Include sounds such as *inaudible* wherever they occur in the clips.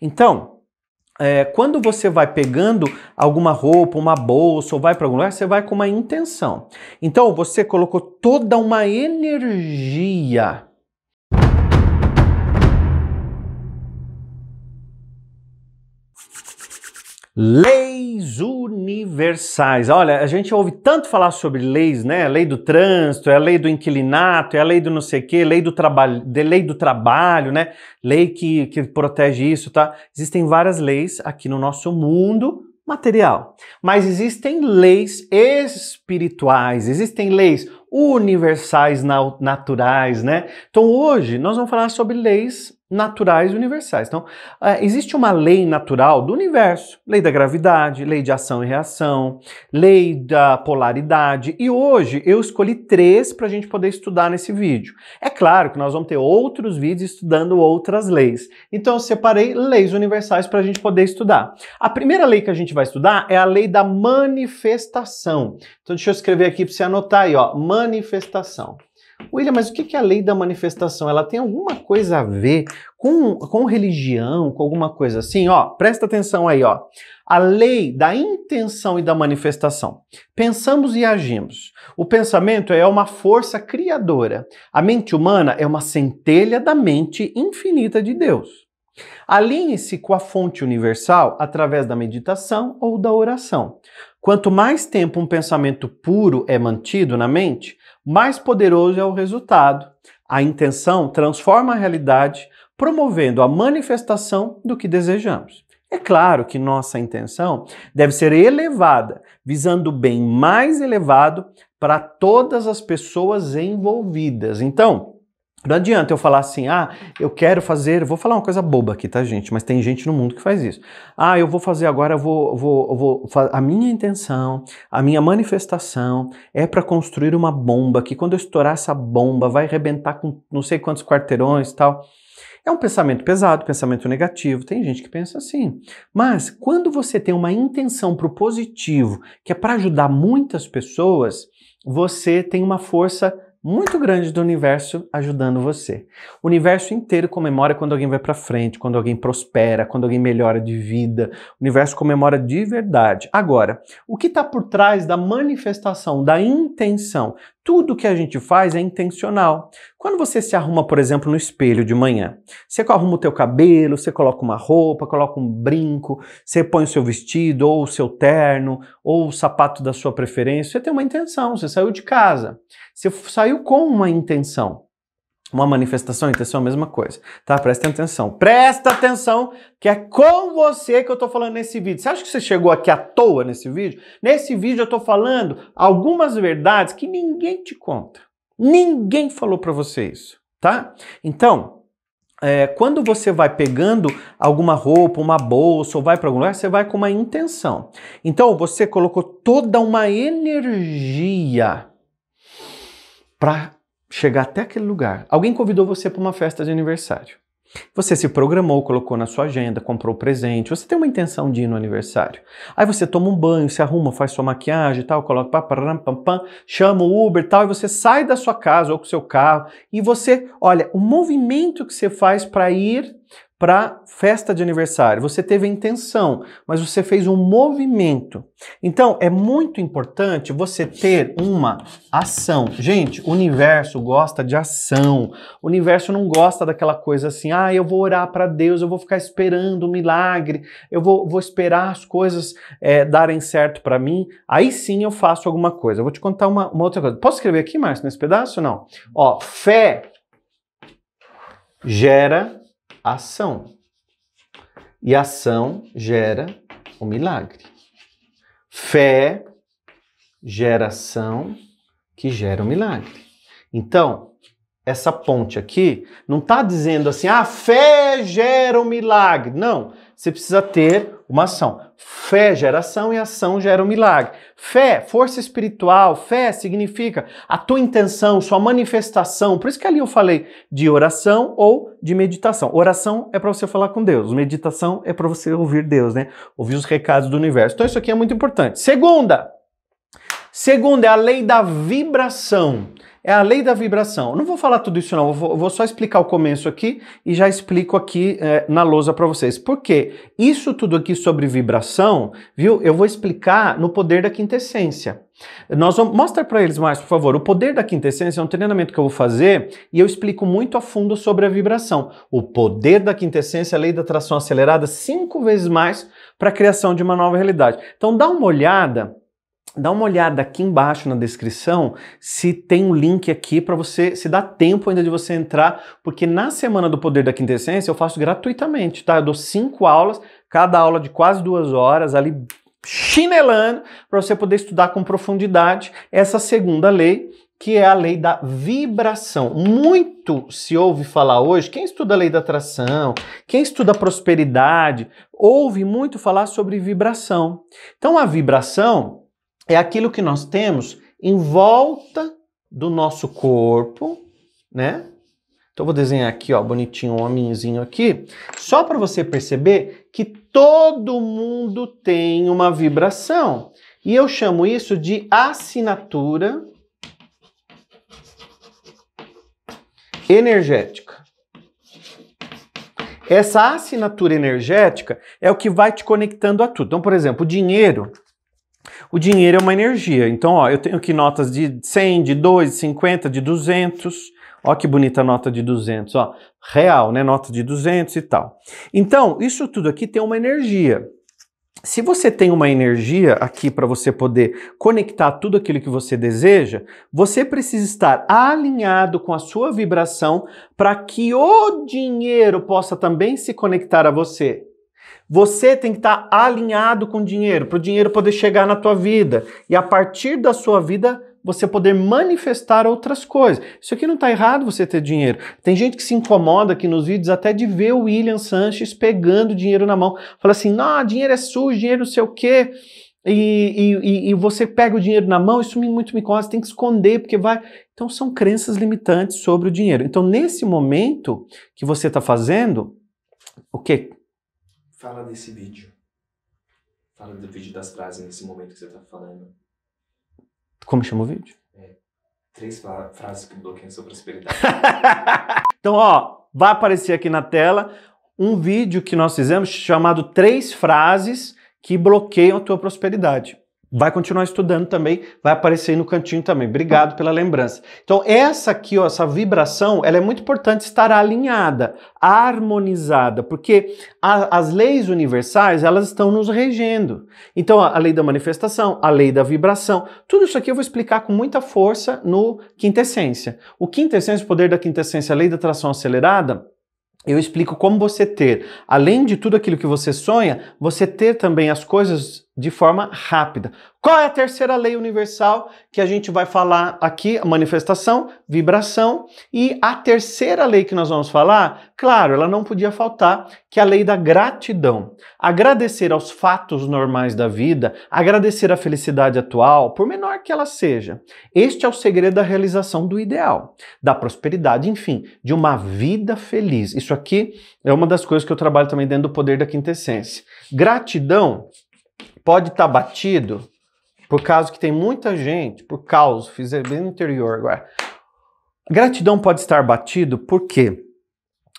Então, é, quando você vai pegando alguma roupa, uma bolsa, ou vai para algum lugar, você vai com uma intenção. Então, você colocou toda uma energia Leis universais. Olha, a gente ouve tanto falar sobre leis, né? Lei do trânsito, é a lei do inquilinato, é a lei do não sei o quê, lei do trabalho, lei do trabalho, né? Lei que, que protege isso, tá? Existem várias leis aqui no nosso mundo material. Mas existem leis espirituais, existem leis universais naturais, né? Então hoje nós vamos falar sobre leis naturais e universais. Então, é, existe uma lei natural do universo, lei da gravidade, lei de ação e reação, lei da polaridade, e hoje eu escolhi três para a gente poder estudar nesse vídeo. É claro que nós vamos ter outros vídeos estudando outras leis, então eu separei leis universais para a gente poder estudar. A primeira lei que a gente vai estudar é a lei da manifestação. Então, deixa eu escrever aqui para você anotar aí, ó, manifestação. William, mas o que é a lei da manifestação? Ela tem alguma coisa a ver com, com religião, com alguma coisa assim? Ó, presta atenção aí, ó. A lei da intenção e da manifestação. Pensamos e agimos. O pensamento é uma força criadora. A mente humana é uma centelha da mente infinita de Deus. Alinhe-se com a fonte universal através da meditação ou da oração. Quanto mais tempo um pensamento puro é mantido na mente, mais poderoso é o resultado. A intenção transforma a realidade, promovendo a manifestação do que desejamos. É claro que nossa intenção deve ser elevada, visando o bem mais elevado para todas as pessoas envolvidas. Então, não adianta eu falar assim, ah, eu quero fazer, vou falar uma coisa boba aqui, tá, gente? Mas tem gente no mundo que faz isso. Ah, eu vou fazer agora, eu vou, vou, vou a minha intenção, a minha manifestação é para construir uma bomba que quando eu estourar essa bomba vai arrebentar com não sei quantos quarteirões, tal. É um pensamento pesado, pensamento negativo. Tem gente que pensa assim. Mas quando você tem uma intenção para o positivo, que é para ajudar muitas pessoas, você tem uma força muito grande do universo ajudando você. O universo inteiro comemora quando alguém vai para frente, quando alguém prospera, quando alguém melhora de vida. O universo comemora de verdade. Agora, o que está por trás da manifestação, da intenção tudo que a gente faz é intencional. Quando você se arruma, por exemplo, no espelho de manhã, você arruma o teu cabelo, você coloca uma roupa, coloca um brinco, você põe o seu vestido, ou o seu terno, ou o sapato da sua preferência, você tem uma intenção, você saiu de casa. Você saiu com uma intenção uma manifestação, intenção é a mesma coisa, tá? Presta atenção. Presta atenção que é com você que eu tô falando nesse vídeo. Você acha que você chegou aqui à toa nesse vídeo? Nesse vídeo eu tô falando algumas verdades que ninguém te conta. Ninguém falou para você isso, tá? Então, é, quando você vai pegando alguma roupa, uma bolsa, ou vai para algum lugar, você vai com uma intenção. Então, você colocou toda uma energia para chegar até aquele lugar. Alguém convidou você para uma festa de aniversário. Você se programou, colocou na sua agenda, comprou presente, você tem uma intenção de ir no aniversário. Aí você toma um banho, se arruma, faz sua maquiagem e tal, coloca pá, pá, pam, chama o Uber e tal, e você sai da sua casa ou com o seu carro e você, olha, o movimento que você faz para ir para festa de aniversário. Você teve a intenção, mas você fez um movimento. Então, é muito importante você ter uma ação. Gente, o universo gosta de ação. O universo não gosta daquela coisa assim: "Ah, eu vou orar para Deus, eu vou ficar esperando um milagre, eu vou, vou esperar as coisas é, darem certo para mim, aí sim eu faço alguma coisa". Eu vou te contar uma, uma outra coisa. Posso escrever aqui, Márcio, nesse pedaço? Não. Ó, fé gera ação. E ação gera o milagre. Fé gera ação que gera o milagre. Então, essa ponte aqui não está dizendo assim, ah, a fé gera o milagre. Não. Você precisa ter uma ação. Fé gera ação e ação gera um milagre. Fé, força espiritual, fé significa a tua intenção, sua manifestação. Por isso que ali eu falei de oração ou de meditação. Oração é para você falar com Deus, meditação é para você ouvir Deus, né? Ouvir os recados do universo. Então isso aqui é muito importante. Segunda, segunda é a lei da vibração é a lei da vibração. Não vou falar tudo isso não, vou, vou só explicar o começo aqui e já explico aqui é, na lousa para vocês. Porque isso tudo aqui sobre vibração, viu? Eu vou explicar no poder da quintessência. Nós vamos mostra para eles mais, por favor. O poder da quintessência é um treinamento que eu vou fazer e eu explico muito a fundo sobre a vibração. O poder da quintessência, é a lei da atração acelerada, cinco vezes mais para a criação de uma nova realidade. Então dá uma olhada dá uma olhada aqui embaixo na descrição se tem um link aqui para você, se dá tempo ainda de você entrar, porque na Semana do Poder da Quintessência eu faço gratuitamente, tá? Eu dou cinco aulas, cada aula de quase duas horas, ali chinelando, para você poder estudar com profundidade essa segunda lei, que é a lei da vibração. Muito se ouve falar hoje, quem estuda a lei da atração, quem estuda a prosperidade, ouve muito falar sobre vibração. Então a vibração é aquilo que nós temos em volta do nosso corpo, né? Então vou desenhar aqui, ó, bonitinho, um homenzinho aqui, só para você perceber que todo mundo tem uma vibração. E eu chamo isso de assinatura energética. Essa assinatura energética é o que vai te conectando a tudo. Então, por exemplo, o dinheiro o dinheiro é uma energia. Então, ó, eu tenho aqui notas de 100, de 2, de 50, de 200. Ó que bonita nota de 200, ó. Real, né? Nota de 200 e tal. Então, isso tudo aqui tem uma energia. Se você tem uma energia aqui para você poder conectar tudo aquilo que você deseja, você precisa estar alinhado com a sua vibração para que o dinheiro possa também se conectar a você. Você tem que estar tá alinhado com o dinheiro, para o dinheiro poder chegar na tua vida. E a partir da sua vida, você poder manifestar outras coisas. Isso aqui não está errado você ter dinheiro. Tem gente que se incomoda aqui nos vídeos até de ver o William Sanches pegando dinheiro na mão. Fala assim, não, dinheiro é sujo, dinheiro não sei o quê. E, e, e, você pega o dinheiro na mão, isso muito me incomoda, tem que esconder, porque vai. Então são crenças limitantes sobre o dinheiro. Então, nesse momento que você está fazendo, o que? Fala desse vídeo. Fala do vídeo das frases nesse momento que você tá falando. Como chama o vídeo? É. Três frases que bloqueiam sua prosperidade. *laughs* então, ó, vai aparecer aqui na tela um vídeo que nós fizemos chamado Três Frases que Bloqueiam a Tua Prosperidade vai continuar estudando também, vai aparecer aí no cantinho também. Obrigado pela lembrança. Então, essa aqui, ó, essa vibração, ela é muito importante estar alinhada, harmonizada, porque a, as leis universais, elas estão nos regendo. Então, a, a, lei da manifestação, a lei da vibração, tudo isso aqui eu vou explicar com muita força no Quintessência. O Quintessência, o poder da Quintessência, a lei da atração acelerada, eu explico como você ter, além de tudo aquilo que você sonha, você ter também as coisas de forma rápida. Qual é a terceira lei universal que a gente vai falar aqui? A manifestação, vibração. E a terceira lei que nós vamos falar, claro, ela não podia faltar, que é a lei da gratidão. Agradecer aos fatos normais da vida, agradecer a felicidade atual, por menor que ela seja. Este é o segredo da realização do ideal, da prosperidade, enfim, de uma vida feliz. Isso aqui é uma das coisas que eu trabalho também dentro do poder da quintessência. Gratidão pode estar tá batido, por causa que tem muita gente, por causa, fiz bem no interior agora. Gratidão pode estar batido porque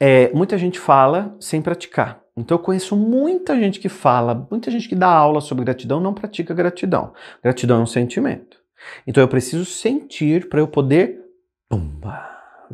é, muita gente fala sem praticar. Então eu conheço muita gente que fala, muita gente que dá aula sobre gratidão não pratica gratidão. Gratidão é um sentimento. Então eu preciso sentir para eu poder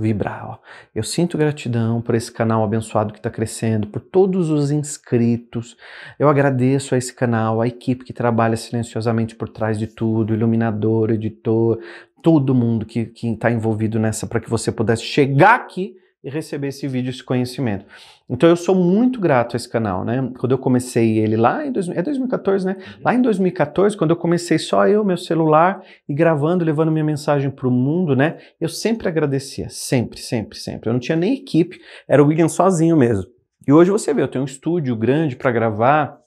vibrar. Ó. Eu sinto gratidão por esse canal abençoado que está crescendo, por todos os inscritos. Eu agradeço a esse canal, a equipe que trabalha silenciosamente por trás de tudo, iluminador, editor, todo mundo que está envolvido nessa para que você pudesse chegar aqui e receber esse vídeo, esse conhecimento. Então eu sou muito grato a esse canal, né? Quando eu comecei ele lá em dois, é 2014, né? Uhum. Lá em 2014, quando eu comecei só eu, meu celular e gravando, levando minha mensagem para o mundo, né? Eu sempre agradecia, sempre, sempre, sempre. Eu não tinha nem equipe, era o William sozinho mesmo. E hoje você vê, eu tenho um estúdio grande para gravar.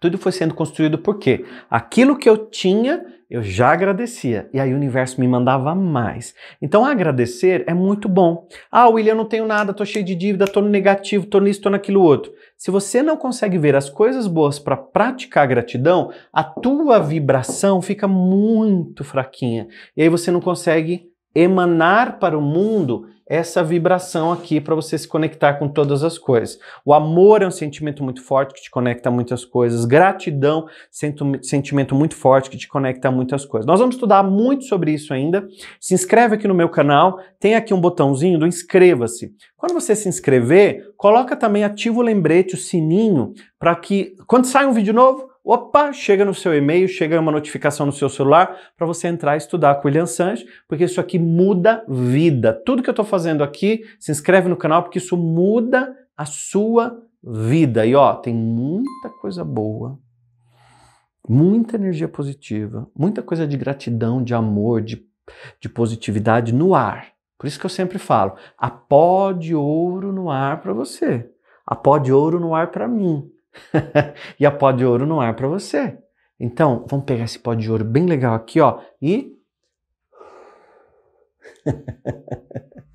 Tudo foi sendo construído porque aquilo que eu tinha eu já agradecia e aí o universo me mandava mais. Então agradecer é muito bom. Ah, William, eu não tenho nada, tô cheio de dívida, tô no negativo, tô nisso, tô naquilo outro. Se você não consegue ver as coisas boas para praticar gratidão, a tua vibração fica muito fraquinha. E aí você não consegue emanar para o mundo essa vibração aqui para você se conectar com todas as coisas. O amor é um sentimento muito forte que te conecta a muitas coisas. Gratidão, sentimento muito forte que te conecta a muitas coisas. Nós vamos estudar muito sobre isso ainda. Se inscreve aqui no meu canal, tem aqui um botãozinho do inscreva-se. Quando você se inscrever, coloca também ativo o lembrete, o sininho, para que quando sai um vídeo novo, opa, chega no seu e-mail, chega uma notificação no seu celular para você entrar e estudar com o William Sanches, porque isso aqui muda vida. Tudo que eu estou fazendo aqui, se inscreve no canal porque isso muda a sua vida. E ó, tem muita coisa boa, muita energia positiva, muita coisa de gratidão, de amor, de, de positividade no ar. Por isso que eu sempre falo, a pó de ouro no ar para você, a pó de ouro no ar para mim. *laughs* e a pó de ouro não é para você. Então, vamos pegar esse pó de ouro bem legal aqui, ó, e *laughs*